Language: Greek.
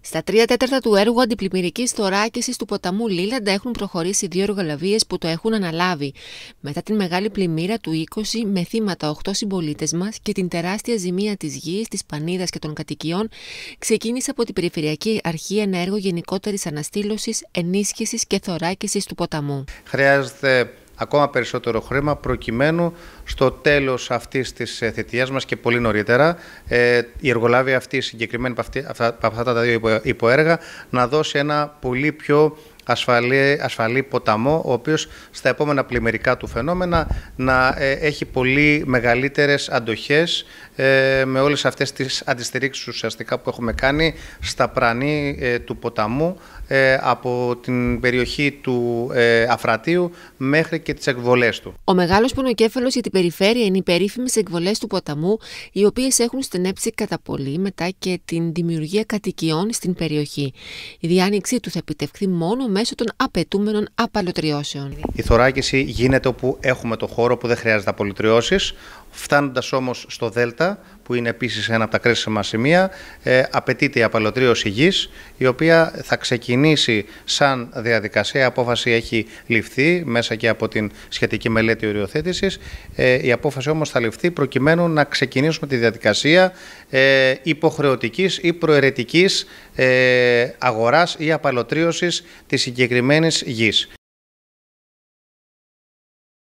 Στα τρία τέταρτα του έργου αντιπλημμυρική θωράκισης του ποταμού Λίλαντα έχουν προχωρήσει δύο εργολαβίε που το έχουν αναλάβει. Μετά την μεγάλη πλημμύρα του 20 με θύματα 8 συμπολίτες μας και την τεράστια ζημία της γης, της πανίδας και των κατοικιών, ξεκίνησε από την Περιφερειακή Αρχή ένα έργο γενικότερης αναστήλωσης, ενίσχυσης και θωράκισης του ποταμού. Χρειάζεται ακόμα περισσότερο χρήμα προκειμένου στο τέλος αυτής της ε, θητείας μας και πολύ νωρίτερα ε, η εργολάβη αυτή συγκεκριμένη από αυτά τα δύο υποέργα να δώσει ένα πολύ πιο ασφαλή, ποταμό, ο οποίος στα επόμενα πλημμυρικά του φαινόμενα να ε, έχει πολύ μεγαλύτερες αντοχές με όλες αυτές τις αντιστηρίξεις ουσιαστικά που έχουμε κάνει στα πρανή του ποταμού ε, από την περιοχή του ε, Αφρατίου μέχρι και τις εκβολές του. Ο μεγάλος πονοκέφαλος για την περιφέρεια είναι οι περίφημες εκβολές του ποταμού, οι οποίες έχουν στενέψει κατά πολύ μετά και την δημιουργία κατοικιών στην περιοχή. Η διάνοιξή του θα επιτευχθεί μόνο μέσω των απαιτούμενων απαλωτριώσεων. Η θωράκιση γίνεται όπου έχουμε το χώρο που δεν χρειάζεται απολυτριώσεις, Φτάνοντας όμως στο Δέλτα, που είναι επίσης ένα από τα κρίσιμα σημεία, ε, απαιτείται η απαλωτρίωση γης, η οποία θα ξεκινήσει σαν διαδικασία. Η απόφαση έχει ληφθεί μέσα και από την σχετική μελέτη οριοθέτησης. Ε, η απόφαση όμως θα ληφθεί προκειμένου να ξεκινήσουμε τη διαδικασία ε, υποχρεωτικής ή προαιρετικής ε, αγοράς ή απαλωτρίωσης της συγκεκριμένης γης.